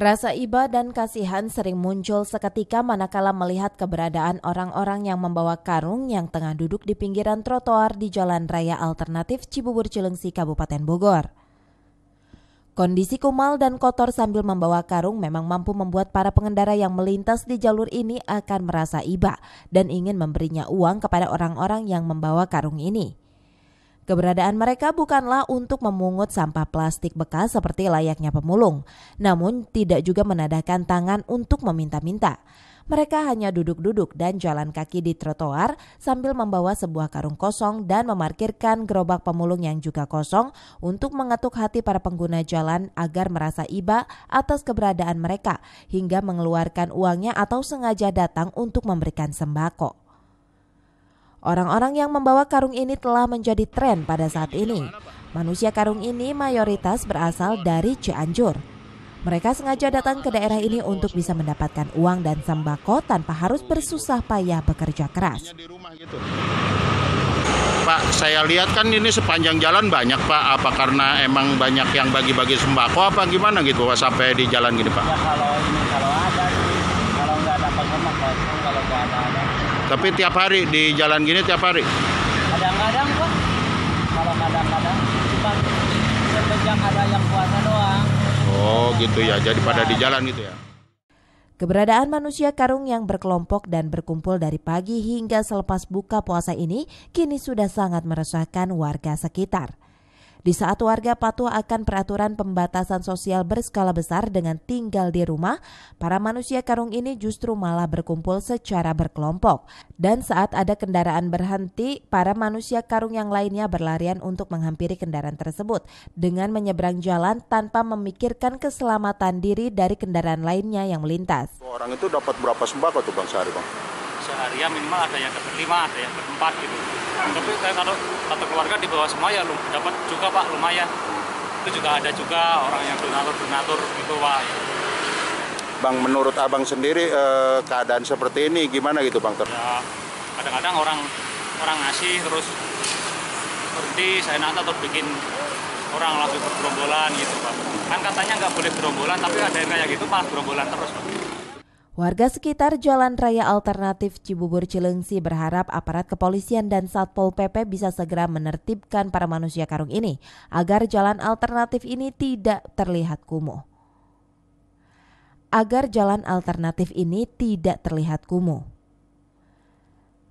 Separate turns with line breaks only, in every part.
Rasa iba dan kasihan sering muncul seketika manakala melihat keberadaan orang-orang yang membawa karung yang tengah duduk di pinggiran trotoar di Jalan Raya Alternatif Cibubur Cilengsi, Kabupaten Bogor. Kondisi kumal dan kotor sambil membawa karung memang mampu membuat para pengendara yang melintas di jalur ini akan merasa iba dan ingin memberinya uang kepada orang-orang yang membawa karung ini. Keberadaan mereka bukanlah untuk memungut sampah plastik bekas seperti layaknya pemulung, namun tidak juga menadahkan tangan untuk meminta-minta. Mereka hanya duduk-duduk dan jalan kaki di trotoar sambil membawa sebuah karung kosong dan memarkirkan gerobak pemulung yang juga kosong untuk mengetuk hati para pengguna jalan agar merasa iba atas keberadaan mereka hingga mengeluarkan uangnya atau sengaja datang untuk memberikan sembako. Orang-orang yang membawa karung ini telah menjadi tren pada saat ini. Manusia karung ini mayoritas berasal dari Cianjur. Mereka sengaja datang ke daerah ini untuk bisa mendapatkan uang dan sembako tanpa harus bersusah payah bekerja keras. Gitu.
Pak, saya lihat kan ini sepanjang jalan banyak Pak. Apa karena emang banyak yang bagi-bagi sembako apa gimana gitu Pak sampai di jalan gini Pak? Ya kalau ini kalau ada,
kalau nggak ada kalau nggak
ada. Tapi tiap hari di jalan gini tiap hari.
Kadang-kadang kok. Kalau kadang-kadang cuma semenjak ada yang puasa doang.
Oh, gitu ya. Jadi pada di iya. jalan gitu ya.
Keberadaan manusia karung yang berkelompok dan berkumpul dari pagi hingga selepas buka puasa ini kini sudah sangat meresahkan warga sekitar. Di saat warga patuh akan peraturan pembatasan sosial berskala besar dengan tinggal di rumah, para manusia karung ini justru malah berkumpul secara berkelompok. Dan saat ada kendaraan berhenti, para manusia karung yang lainnya berlarian untuk menghampiri kendaraan tersebut dengan menyeberang jalan tanpa memikirkan keselamatan diri dari kendaraan lainnya yang melintas.
Orang itu dapat berapa sembako tuh Bang sehari Bang? seharian minimal ada yang dapat lima ada yang berempat
gitu tapi saya kalau satu keluarga di bawah semua ya dapat juga pak lumayan itu juga ada juga orang yang donatur donatur gitu pak
Bang, menurut abang sendiri eh, keadaan seperti ini gimana gitu bang Ter? Ya,
kadang-kadang orang orang ngasih terus berhenti saya nanti atau bikin orang langsung bergerombolan gitu pak. Kan katanya nggak boleh berombolan tapi ada yang kayak gitu malah berombolan terus pak.
Warga sekitar Jalan Raya Alternatif Cibubur Cilengsi berharap aparat kepolisian dan Satpol PP bisa segera menertibkan para manusia karung ini agar jalan alternatif ini tidak terlihat kumuh. Agar jalan alternatif ini tidak terlihat kumuh.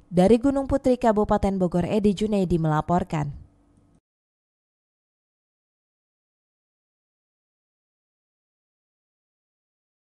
Dari Gunung Putri Kabupaten Bogor, Edi Junaidi melaporkan.